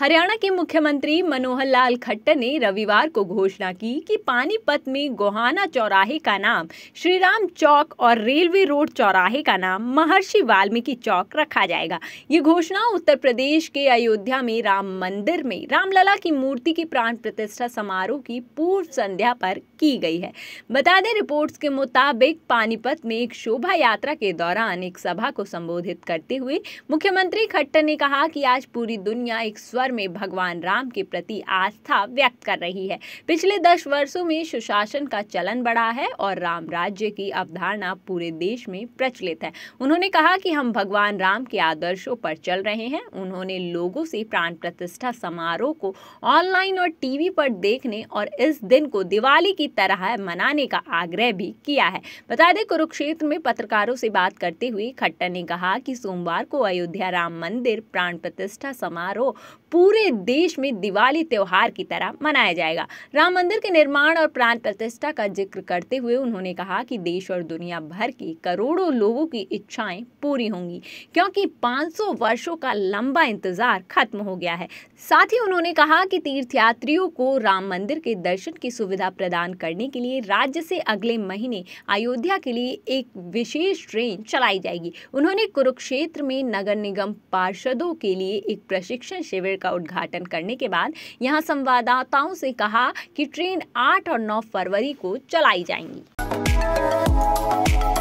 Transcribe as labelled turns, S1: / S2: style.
S1: हरियाणा के मुख्यमंत्री मनोहर लाल खट्टर ने रविवार को घोषणा की कि पानीपत में गोहाना चौराहे का नाम श्रीराम चौक और रेलवे रोड चौराहे का नाम महर्षि वाल्मीकि चौक रखा जाएगा ये घोषणा उत्तर प्रदेश के अयोध्या में राम मंदिर में रामलला की मूर्ति की प्राण प्रतिष्ठा समारोह की पूर्व संध्या पर की गई है बता दें रिपोर्ट्स के मुताबिक पानीपत में एक शोभा यात्रा के दौरान एक सभा को संबोधित करते हुए मुख्यमंत्री खट्टर ने कहा कि आज पूरी दुनिया एक स्वर भर में भगवान राम के प्रति आस्था व्यक्त कर रही है पिछले दस वर्षों में सुशासन का चलन बढ़ा है और राम राज्य की अवधारणा पूरे देश में प्रचलित है उन्होंने कहा कि हम भगवान राम के आदर्शों पर चल रहे हैं उन्होंने लोगों से प्राण प्रतिष्ठा समारोह को ऑनलाइन और टीवी पर देखने और इस दिन को दिवाली की तरह मनाने का आग्रह भी किया है बता दें कुरुक्षेत्र में पत्रकारों से बात करते हुए खट्टर ने कहा कि सोमवार को अयोध्या राम मंदिर प्राण प्रतिष्ठा समारोह पूरे देश में दिवाली त्यौहार की तरह मनाया जाएगा राम मंदिर के निर्माण और प्राण प्रतिष्ठा का जिक्र करते हुए उन्होंने कहा कि देश और दुनिया भर की करोड़ों लोगों की इच्छाएं पूरी होंगी क्योंकि 500 वर्षों का लंबा इंतजार खत्म हो गया है साथ ही उन्होंने कहा कि तीर्थयात्रियों को राम मंदिर के दर्शन की सुविधा प्रदान करने के लिए राज्य से अगले महीने अयोध्या के लिए एक विशेष ट्रेन चलाई जाएगी उन्होंने कुरुक्षेत्र में नगर निगम पार्षदों के लिए एक प्रशिक्षण शिविर का उद्घाटन करने के बाद यहां संवाददाताओं से कहा कि ट्रेन आठ और नौ फरवरी को चलाई जाएंगी